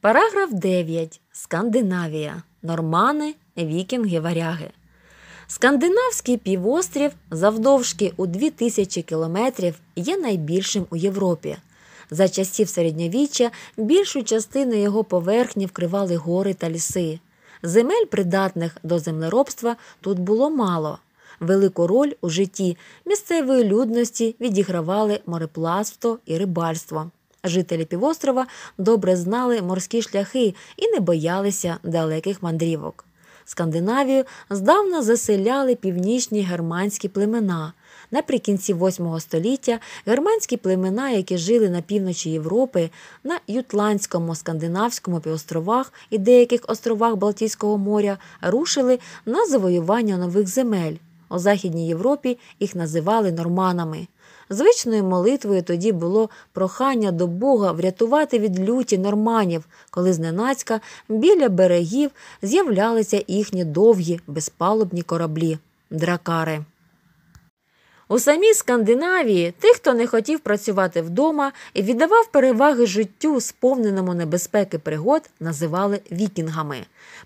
Параграф 9. Скандинавія. Нормани, вікінги, варяги. Скандинавський півострів завдовжки у 2000 кілометрів є найбільшим у Європі. За часів середньовіччя більшу частину його поверхні вкривали гори та ліси. Земель, придатних до землеробства, тут було мало. Велику роль у житті місцевої людності відігравали морепластво і рибальство. Жителі півострова добре знали морські шляхи і не боялися далеких мандрівок. Скандинавію здавна заселяли північні германські племена. Наприкінці VIII століття германські племена, які жили на півночі Європи, на Ютландському, Скандинавському півостровах і деяких островах Балтійського моря, рушили на завоювання нових земель. У Західній Європі їх називали норманами. Звичною молитвою тоді було прохання до Бога врятувати від люті норманів, коли зненацька біля берегів з'являлися їхні довгі безпалубні кораблі дракари. У самій Скандинавії тих, хто не хотів працювати вдома і віддавав переваги життю, сповненому небезпеки пригод, називали вікінгами.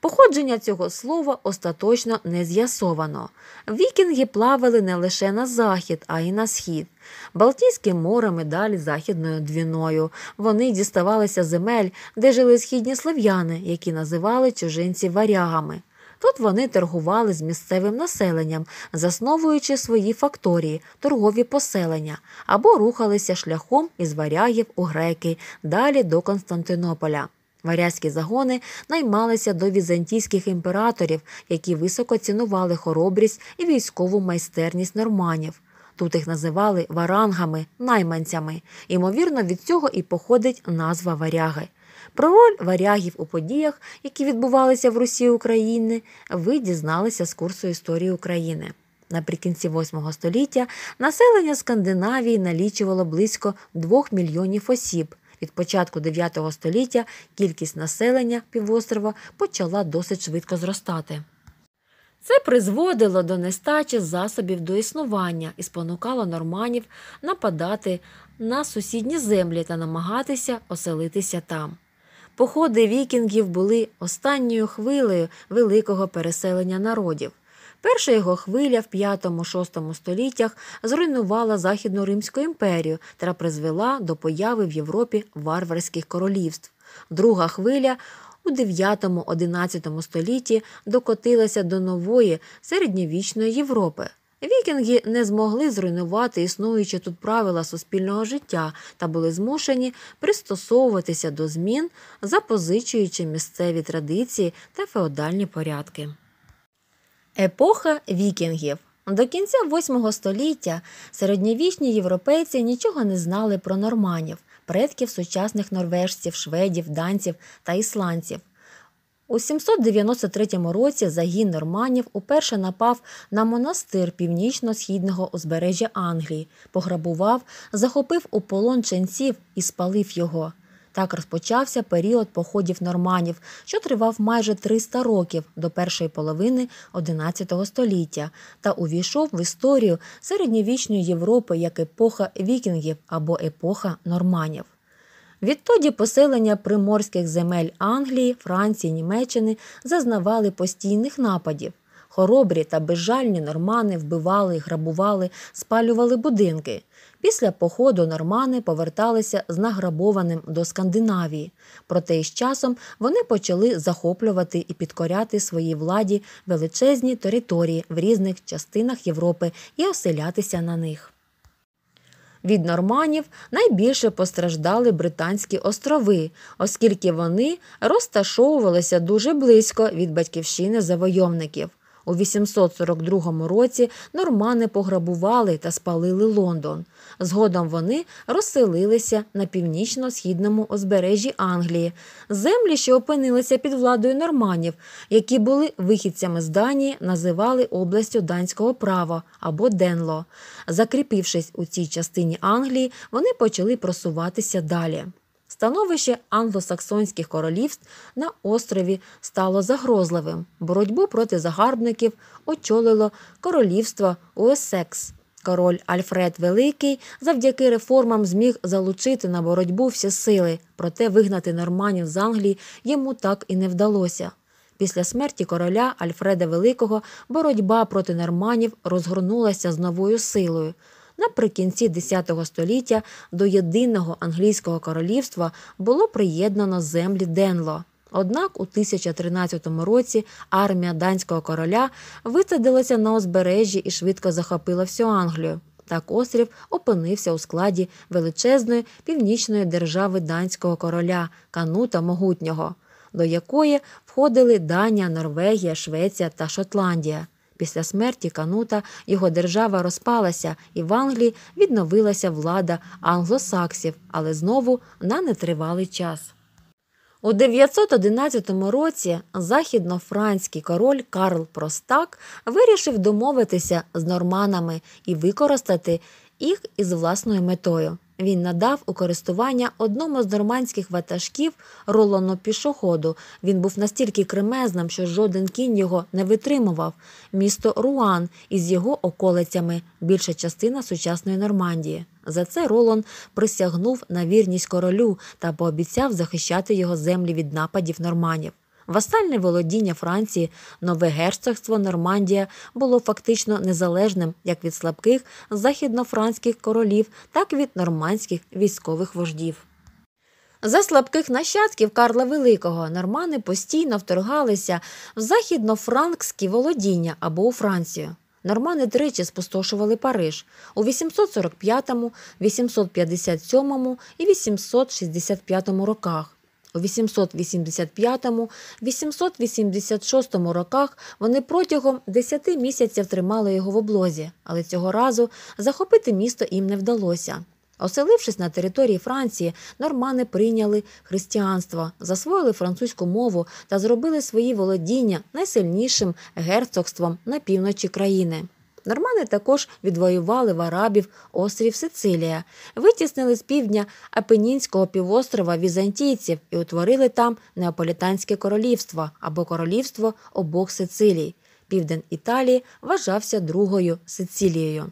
Походження цього слова остаточно не з'ясовано. Вікінги плавали не лише на захід, а й на схід. Балтійське море медалі західною двіною. Вони діставалися земель, де жили східні слов'яни, які називали чужинці варягами. Тут вони торгували з місцевим населенням, засновуючи свої факторії, торгові поселення або рухалися шляхом із варягів у греки, далі до Константинополя. Варязькі загони наймалися до візантійських імператорів, які високо цінували хоробрість і військову майстерність норманів. Тут їх називали варангами, найманцями. Ймовірно, від цього і походить назва варяги. Про роль варягів у подіях, які відбувалися в Русі України, ви дізналися з курсу історії України. Наприкінці 8 століття населення Скандинавії налічувало близько 2 мільйонів осіб. Від початку 9 століття кількість населення півострова почала досить швидко зростати. Це призводило до нестачі засобів до існування і спонукало норманів нападати на сусідні землі та намагатися оселитися там. Походи вікінгів були останньою хвилею великого переселення народів. Перша його хвиля в 5-6 століттях зруйнувала Західну Римську імперію та призвела до появи в Європі варварських королівств. Друга хвиля у 9-11 столітті докотилася до нової середньовічної Європи. Вікінги не змогли зруйнувати існуючі тут правила суспільного життя та були змушені пристосовуватися до змін, запозичуючи місцеві традиції та феодальні порядки. Епоха вікінгів до кінця VIII століття середньовічні європейці нічого не знали про норманів, предків сучасних норвежців, шведів, данців та ісландців. У 793 році загін норманів уперше напав на монастир північно-східного узбережжя Англії, пограбував, захопив у полон ченців і спалив його. Так розпочався період походів норманів, що тривав майже 300 років до першої половини XI століття, та увійшов в історію середньовічної Європи як епоха вікінгів або епоха норманів. Відтоді поселення приморських земель Англії, Франції, Німеччини зазнавали постійних нападів. Хоробрі та безжальні нормани вбивали, грабували, спалювали будинки. Після походу нормани поверталися з награбованим до Скандинавії, проте із часом вони почали захоплювати і підкоряти своїй владі величезні території в різних частинах Європи і оселятися на них. Від норманів найбільше постраждали Британські острови, оскільки вони розташовувалися дуже близько від батьківщини завойовників. У 842 році нормани пограбували та спалили Лондон. Згодом вони розселилися на північно-східному озбережжі Англії, землі, що опинилися під владою норманів, які були вихідцями з Данії, називали областю данського права або Денло. Закріпившись у цій частині Англії, вони почали просуватися далі. Становище англосаксонських королівств на острові стало загрозливим. Боротьбу проти загарбників очолило королівство Уесекс. Король Альфред Великий завдяки реформам зміг залучити на боротьбу всі сили, проте вигнати норманів з Англії йому так і не вдалося. Після смерті короля Альфреда Великого боротьба проти норманів розгорнулася з новою силою наприкінці X століття до єдиного англійського королівства було приєднано землі Денло. Однак у 1013 році армія данського короля висадилася на узбережжі і швидко захопила всю Англію. Так острів опинився у складі величезної північної держави данського короля Канута Могутнього, до якої входили Данія, Норвегія, Швеція та Шотландія. Після смерті Канута його держава розпалася і в Англії відновилася влада англосаксів, але знову на нетривалий час. У 911 році західнофранський король Карл Простак вирішив домовитися з норманами і використати їх із власною метою. Він надав у користування одному з нормандських ватажків ролону пішоходу. Він був настільки кремезним, що жоден кінь його не витримував. Місто Руан із його околицями, більша частина сучасної Нормандії. За це ролон присягнув на вірність королю та пообіцяв захищати його землі від нападів норманів. Вастальне володіння Франції, нове герцогство Нормандія було фактично незалежним як від слабких західнофранських королів, так і від нормандських військових вождів. За слабких нащадків Карла Великого нормани постійно вторгалися в західнофранкські володіння або у Францію. Нормани тричі спустошували Париж у 845, 857 і 865 роках. У 885-886 роках вони протягом 10 місяців тримали його в облозі, але цього разу захопити місто їм не вдалося. Оселившись на території Франції, нормани прийняли християнство, засвоїли французьку мову та зробили свої володіння найсильнішим герцогством на півночі країни. Нормани також відвоювали в арабів острів Сицилія, витіснили з півдня Апенінського півострова візантійців і утворили там Неаполітанське королівство або королівство обох Сицилій. Південь Італії вважався другою Сицилією.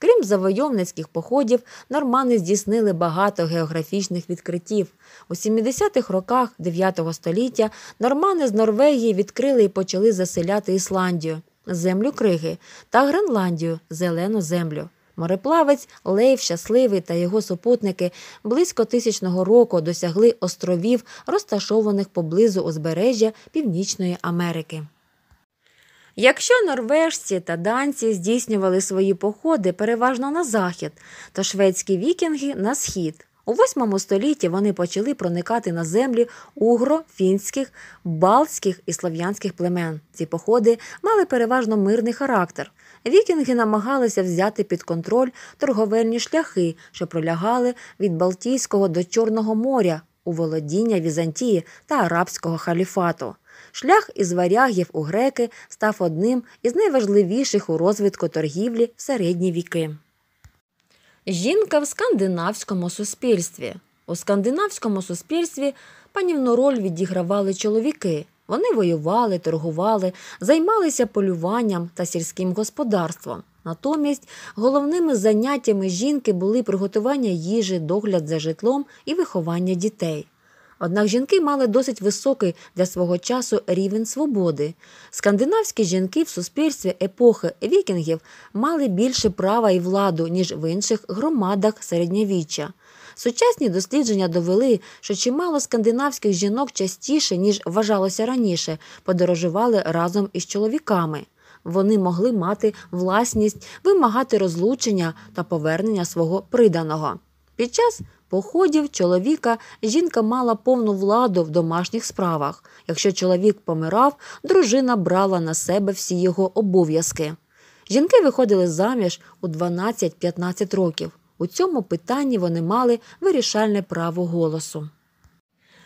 Крім завойовницьких походів, нормани здійснили багато географічних відкриттів. У 70-х роках 9 століття нормани з Норвегії відкрили і почали заселяти Ісландію землю Криги та Гренландію зелену землю. Мореплавець Лейв Щасливий та його супутники близько тисячного року досягли островів, розташованих поблизу узбережжя Північної Америки. Якщо норвежці та данці здійснювали свої походи переважно на захід, то шведські вікінги на схід. У восьмому столітті вони почали проникати на землі угро-фінських, балтських і слов'янських племен. Ці походи мали переважно мирний характер. Вікінги намагалися взяти під контроль торговельні шляхи, що пролягали від Балтійського до Чорного моря у володіння Візантії та Арабського халіфату. Шлях із варягів у греки став одним із найважливіших у розвитку торгівлі в середні віки. Жінка в скандинавському суспільстві. У скандинавському суспільстві панівну роль відігравали чоловіки. Вони воювали, торгували, займалися полюванням та сільським господарством. Натомість головними заняттями жінки були приготування їжі, догляд за житлом і виховання дітей. Однак жінки мали досить високий для свого часу рівень свободи. Скандинавські жінки в суспільстві епохи вікінгів мали більше права і владу, ніж в інших громадах середньовіччя. Сучасні дослідження довели, що чимало скандинавських жінок частіше, ніж вважалося раніше, подорожували разом із чоловіками. Вони могли мати власність, вимагати розлучення та повернення свого приданого. Під час походів чоловіка жінка мала повну владу в домашніх справах. Якщо чоловік помирав, дружина брала на себе всі його обов'язки. Жінки виходили заміж у 12-15 років. У цьому питанні вони мали вирішальне право голосу.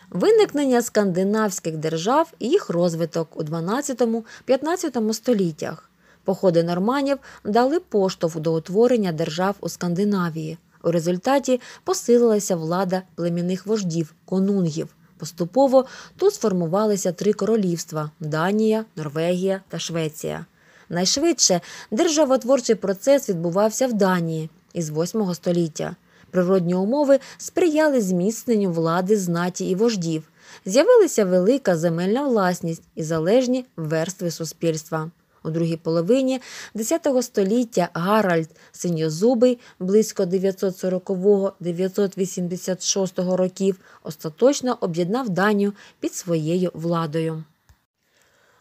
Виникнення скандинавських держав і їх розвиток у 12-15 століттях. Походи норманів дали поштовх до утворення держав у Скандинавії. У результаті посилилася влада племінних вождів, конунгів. Поступово тут сформувалися три королівства Данія, Норвегія та Швеція. Найшвидше державотворчий процес відбувався в Данії із 8 століття. Природні умови сприяли зміцненню влади знаті і вождів. З'явилася велика земельна власність і залежні верстви суспільства. У другій половині X століття Гаральд Синьозубий близько 940-986 років остаточно об'єднав Данію під своєю владою.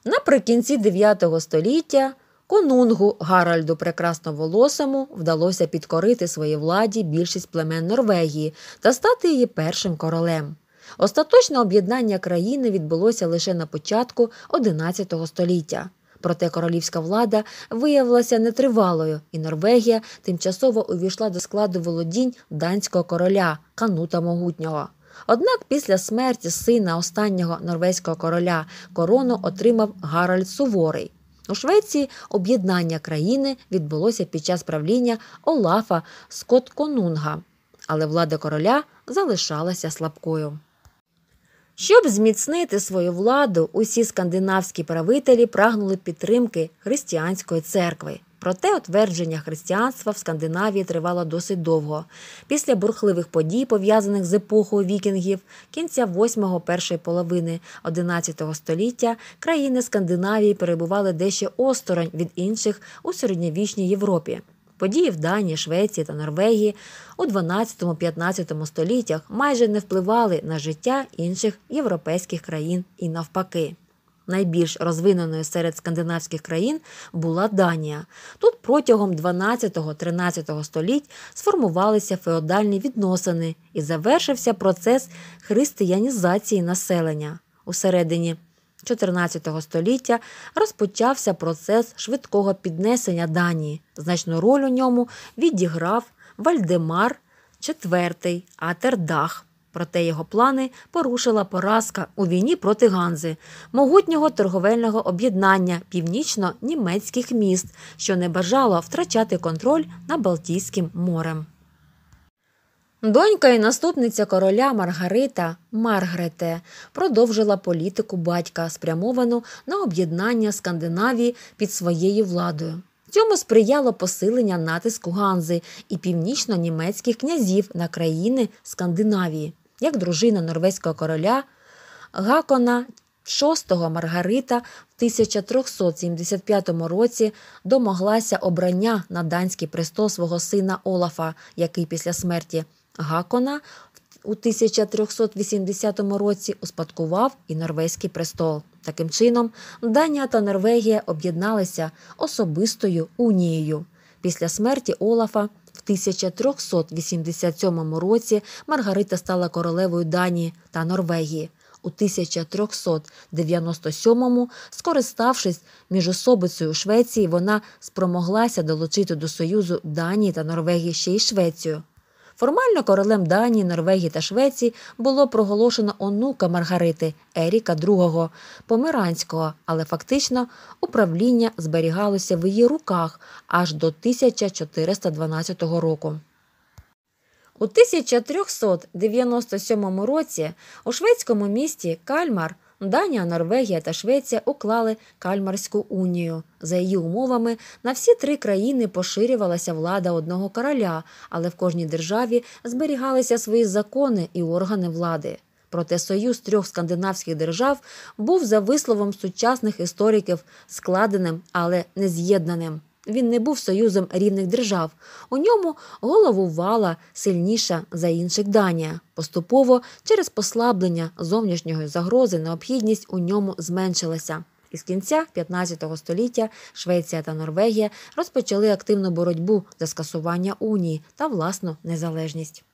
Наприкінці 9 століття конунгу Гаральду Прекрасноволосому вдалося підкорити своїй владі більшість племен Норвегії та стати її першим королем. Остаточне об'єднання країни відбулося лише на початку 11 століття. Проте королівська влада виявилася нетривалою, і Норвегія тимчасово увійшла до складу володінь данського короля Канута Могутнього. Однак після смерті сина останнього норвезького короля корону отримав Гарольд Суворий. У Швеції об'єднання країни відбулося під час правління Олафа Скотконунга, але влада короля залишалася слабкою. Щоб зміцнити свою владу, усі скандинавські правителі прагнули підтримки християнської церкви. Проте утвердження християнства в Скандинавії тривало досить довго. Після бурхливих подій, пов'язаних з епохою вікінгів, кінця 8-го першої половини 11 століття країни Скандинавії перебували дещо осторонь від інших у середньовічній Європі. Події в Данії, Швеції та Норвегії у 12-15 століттях майже не впливали на життя інших європейських країн і навпаки. Найбільш розвиненою серед скандинавських країн була Данія. Тут протягом 12-13 століть сформувалися феодальні відносини і завершився процес християнізації населення. У середині XIV століття розпочався процес швидкого піднесення Данії. Значну роль у ньому відіграв Вальдемар IV Атердах. Проте його плани порушила поразка у війні проти Ганзи, могутнього торговельного об'єднання північно-німецьких міст, що не бажало втрачати контроль над Балтійським морем. Донька і наступниця короля Маргарита Маргрете продовжила політику батька, спрямовану на об'єднання Скандинавії під своєю владою. Цьому сприяло посилення натиску Ганзи і північно-німецьких князів на країни Скандинавії, як дружина норвезького короля Гакона VI Маргарита в 1375 році домоглася обрання на данський престол свого сина Олафа, який після смерті Гакона у 1380 році успадкував і Норвезький престол. Таким чином, Данія та Норвегія об'єдналися особистою унією. Після смерті Олафа. В 1387 році Маргарита стала королевою Данії та Норвегії. У 1397-му, скориставшись міжособицею Швеції, вона спромоглася долучити до Союзу Данії та Норвегії ще й Швецію. Формально королем Данії, Норвегії та Швеції було проголошено онука Маргарити Еріка II Померанського, але фактично управління зберігалося в її руках аж до 1412 року. У 1397 році у шведському місті Кальмар Данія, Норвегія та Швеція уклали Кальмарську унію. За її умовами на всі три країни поширювалася влада одного короля, але в кожній державі зберігалися свої закони і органи влади. Проте союз трьох скандинавських держав був за висловом сучасних істориків складеним, але не з'єднаним. Він не був союзом рівних держав. У ньому головувала сильніша за інших Данія. Поступово через послаблення зовнішньої загрози необхідність у ньому зменшилася. Із кінця 15 століття Швеція та Норвегія розпочали активну боротьбу за скасування унії та власну незалежність.